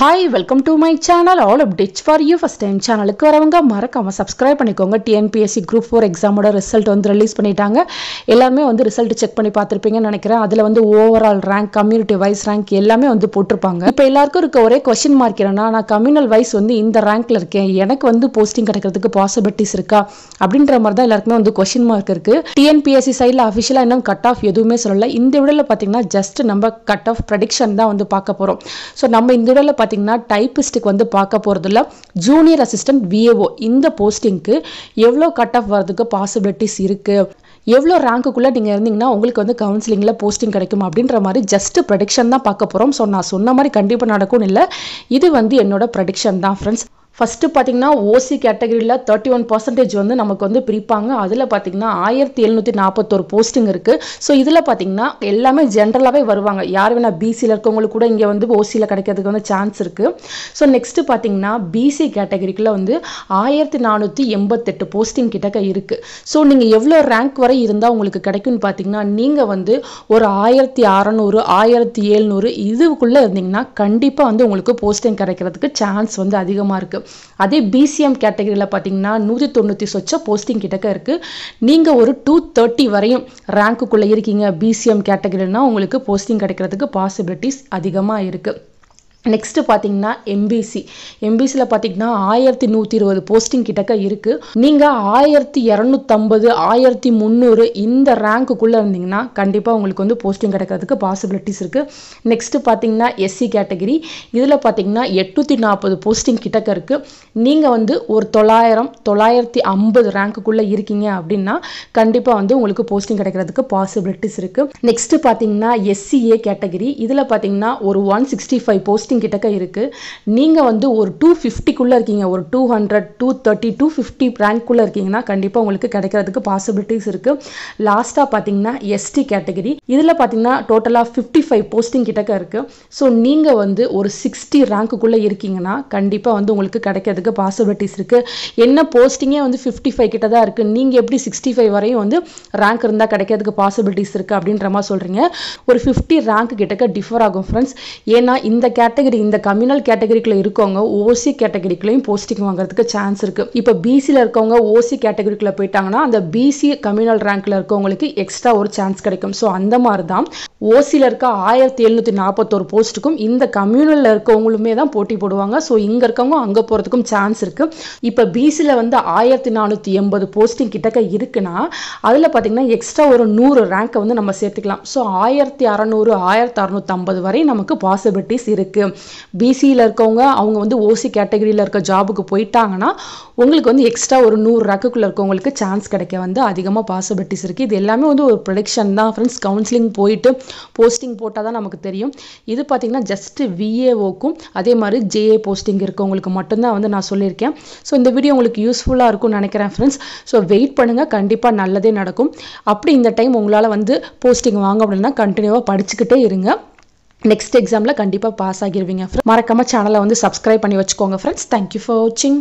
hi welcome to my channel all up updates for you first time சேனலுக்கு வரவங்க மறக்காமல் subscribe பண்ணிக்கோங்க TNPSC group four எக்ஸாமோட result வந்து ரிலீஸ் பண்ணிட்டாங்க எல்லாருமே வந்து ரிசல்ட் செக் பண்ணி பார்த்துருப்பீங்கன்னு நினைக்கிறேன் அதில் வந்து overall rank community wise rank எல்லாமே வந்து போட்டிருப்பாங்க இப்போ எல்லாருக்கும் இருக்க ஒரே கொஷின் மார்க் என்னன்னா நான் கம்யூனல் வைஸ் வந்து இந்த ரேங்க்கில் இருக்கேன் எனக்கு வந்து போஸ்டிங் கிடைக்கிறதுக்கு பாசிபிலிட்டிஸ் இருக்கா அப்படின்ற மாதிரி தான் எல்லாருக்குமே வந்து கொஷின் மார்க் இருக்குது டிஎன்பிஎஸ்சி சைடில் அஃபிஷியலாக இன்னும் கட் ஆஃப் எதுவுமே சொல்லலை இந்த விடலில் பார்த்தீங்கன்னா ஜஸ்ட் நம்ம கட் ஆஃப் ப்ரடிக்ஷன் தான் வந்து பார்க்க போகிறோம் ஸோ நம்ம இந்த விடலில் பார்த்தீங்கன்னா டைப்பிஸ்ட்டுக்கு வந்து பார்க்க போகிறதுல ஜூனியர் அசிஸ்டன்ட் விஏஓ இந்த போஸ்டிங்க்கு எவ்வளோ கட் ஆஃப் வர்றதுக்கு பாசிபிலிட்டிஸ் இருக்குது எவ்வளோ ரேங்க்குள்ளே நீங்கள் இருந்தீங்கன்னா உங்களுக்கு வந்து கவுன்சிலிங்கில் போஸ்டிங் கிடைக்கும் அப்படின்ற மாதிரி ஜஸ்ட் ப்ரடிக்ஷன் தான் பார்க்க போகிறோம் ஸோ நான் சொன்ன மாதிரி கண்டிப்பாக நடக்கும்னு இல்லை இது வந்து என்னோட ப்ரடிக்ஷன் தான் ஃப்ரெண்ட்ஸ் ஃபஸ்ட்டு பார்த்தீங்கன்னா ஓசி கேட்டகரியில் தேர்ட்டி ஒன் பர்சன்டேஜ் வந்து நமக்கு வந்து பிரிப்பாங்க அதில் பார்த்தீங்கன்னா ஆயிரத்தி எழுநூற்றி நாற்பத்தோரு போஸ்டிங் இருக்குது ஸோ இதில் பார்த்திங்கன்னா எல்லாமே ஜென்ரலாகவே வருவாங்க யார் வேணால் பிசியில் இருக்கவங்களுக்கு கூட இங்கே வந்து ஓசியில் கிடைக்கிறதுக்கு வந்து சான்ஸ் இருக்குது ஸோ நெக்ஸ்ட்டு பார்த்தீங்கன்னா பிசி கேட்டகரிக்குள்ளே வந்து ஆயிரத்தி நானூற்றி எண்பத்தெட்டு போஸ்டிங் கிட்டக்க இருக்குது ஸோ நீங்கள் எவ்வளோ ரேங்க் வரை இருந்தால் உங்களுக்கு கிடைக்கும்னு பார்த்தீங்கன்னா நீங்கள் வந்து ஒரு ஆயிரத்தி அறநூறு ஆயிரத்தி எழுநூறு இதுக்குள்ளே இருந்தீங்கன்னா கண்டிப்பாக வந்து உங்களுக்கு போஸ்டிங் கிடைக்கிறதுக்கு சான்ஸ் வந்து அதிகமாக இருக்குது அதே பிசிஎம் கேட்டகரியில் பார்த்தீங்கன்னா நூற்றி தொண்ணூற்றி சொச்ச போஸ்டிங் கிட்டக்க இருக்குது நீங்கள் ஒரு டூ தேர்ட்டி வரையும் ரேங்க்குள்ளே இருக்கீங்க பிசிஎம் கேட்டகரினா உங்களுக்கு போஸ்டிங் கிடைக்கிறதுக்கு பாசிபிலிட்டிஸ் அதிகமாக இருக்குது நெக்ஸ்ட்டு பார்த்தீங்கன்னா எம்பிசி எம்பிசியில் பார்த்தீங்கன்னா ஆயிரத்தி நூற்றி இருபது போஸ்டிங் கிட்டக்க இருக்குது நீங்கள் ஆயிரத்தி இரநூத்தம்பது ஆயிரத்தி முந்நூறு இந்த ரேங்க்குள்ளே இருந்தீங்கன்னா கண்டிப்பாக உங்களுக்கு வந்து போஸ்டிங் கிடைக்கிறதுக்கு பாசிபிலிட்டிஸ் இருக்குது நெக்ஸ்ட்டு பார்த்தீங்கன்னா எஸ்சி கேட்டகிரி இதில் பார்த்தீங்கன்னா எட்நூற்றி நாற்பது போஸ்டிங் கிட்டக்க இருக்குது நீங்கள் வந்து ஒரு தொள்ளாயிரம் தொள்ளாயிரத்தி ஐம்பது ரேங்க்குள்ளே இருக்கீங்க அப்படின்னா கண்டிப்பாக வந்து உங்களுக்கு போஸ்டிங் கிடைக்கிறதுக்கு பாசிபிலிட்டிஸ் இருக்குது நெக்ஸ்ட்டு பார்த்தீங்கன்னா எஸ்சிஏ கேட்டகிரி இதில் பார்த்தீங்கன்னா ஒரு one sixty five posting coaching கிட்டக்க இருக்குது நீங்கள் வந்து ஒரு டூ ஃபிஃப்டிக்குள்ளே இருக்கீங்க ஒரு two hundred two thirty two fifty ரேங்க்குள்ளே இருக்கீங்கன்னா கண்டிப்பாக உங்களுக்கு கிடைக்கிறதுக்கு பாசிபிலிட்டிஸ் இருக்குது லாஸ்ட்டாக பார்த்தீங்கன்னா எஸ்டி கேட்டகரி இதில் பார்த்தீங்கன்னா டோட்டலாக ஃபிஃப்டி ஃபைவ் போஸ்டிங் கிட்டக்க இருக்குது ஸோ நீங்கள் வந்து ஒரு சிக்ஸ்டி ரேங்க்குள்ளே இருக்கீங்கன்னா கண்டிப்பாக வந்து உங்களுக்கு கிடைக்கிறதுக்கு பாசிபிலிட்டிஸ் இருக்குது என்ன போஸ்டிங்கே வந்து ஃபிஃப்டி ஃபைவ் கிட்ட தான் இருக்குது நீங்கள் எப்படி சிக்ஸ்டி ஃபைவ் வரையும் வந்து ரேங்க் இருந்தால் கிடைக்கிறதுக்கு பாசிபிலிட்டிஸ் இருக்குது அப்படின்ற மாதிரி சொல்கிறீங்க ஒரு ஃபிஃப்டி ரேங்க் கிட்டக்க டிஃபர் ஆகும் ஃப்ரெண்ட்ஸ் ஏன்னா இந்த கேட்ட கேட்டகரி இந்த கம்யூனல் கேட்டகரிக்குள்ள இருக்கவங்க ஓசி கேட்டகரிக்குள்ளேயும் போஸ்டிங் வாங்குறதுக்கு சான்ஸ் இருக்கு இப்போ பிசியில் இருக்கவங்க ஓசி கேட்டகரிக்குள்ள போயிட்டாங்கன்னா அந்த பிசி கம்யூனல் ரேங்க்ல இருக்கவங்களுக்கு எக்ஸ்ட்ரா ஒரு சான்ஸ் கிடைக்கும் ஸோ அந்த மாதிரி தான் ஓசியில் இருக்க ஆயிரத்தி எழுநூற்றி நாற்பத்தோரு போஸ்ட்டுக்கும் இந்த கம்யூனலில் இருக்கவங்களுமே தான் போட்டி போடுவாங்க ஸோ இங்கே இருக்கவங்க அங்கே போகிறதுக்கும் சான்ஸ் இருக்குது இப்போ பிசியில் வந்து ஆயிரத்தி நானூற்றி எண்பது போஸ்டிங் கிட்டக்க இருக்குன்னா அதில் பார்த்திங்கன்னா எக்ஸ்ட்ரா ஒரு நூறு ரேங்க்கை வந்து நம்ம சேர்த்துக்கலாம் ஸோ ஆயிரத்தி அறநூறு ஆயிரத்தி அறநூற்றம்பது வரை நமக்கு பாசிபிலிட்டிஸ் இருக்குது பிசியில் இருக்கவங்க அவங்க வந்து ஓசி கேட்டகரியில் இருக்க ஜாபுக்கு போயிட்டாங்கன்னா உங்களுக்கு வந்து எக்ஸ்ட்ரா ஒரு நூறு ரக்குக்குள்ளே இருக்கவங்களுக்கு சான்ஸ் கிடைக்க வந்து அதிகமாக பாசிபிலிட்டிஸ் இருக்குது இது எல்லாமே வந்து ஒரு ப்ரொடக்ஷன் தான் ஃப்ரெண்ட்ஸ் கவுன்சிலிங் போயிட்டு போஸ்டிங் போட்டால் தான் நமக்கு தெரியும் இது பார்த்திங்கன்னா ஜஸ்ட்டு விஏஓக்கும் அதே மாதிரி ஜேஏ போஸ்டிங் இருக்கவங்களுக்கு மட்டும்தான் வந்து நான் சொல்லியிருக்கேன் ஸோ இந்த வீடியோ உங்களுக்கு யூஸ்ஃபுல்லாக இருக்கும்னு நினைக்கிறேன் ஃப்ரெண்ட்ஸ் ஸோ வெயிட் பண்ணுங்கள் கண்டிப்பாக நல்லதே நடக்கும் அப்படி இந்த டைம் உங்களால் வந்து போஸ்டிங் வாங்க அப்படின்னா கண்டினியூவாக படிச்சுக்கிட்டே இருங்க நெக்ஸ்ட் எக்ஸாமில் கண்டிப்பாக பாஸ் ஆகிடுவீங்க மறக்காமல் சேனலை வந்து சப்ஸ்கிரைப் பண்ணி வச்சுக்கோங்க ஃப்ரெண்ட்ஸ் தேங்க்யூ ஃபார் வாட்சிங்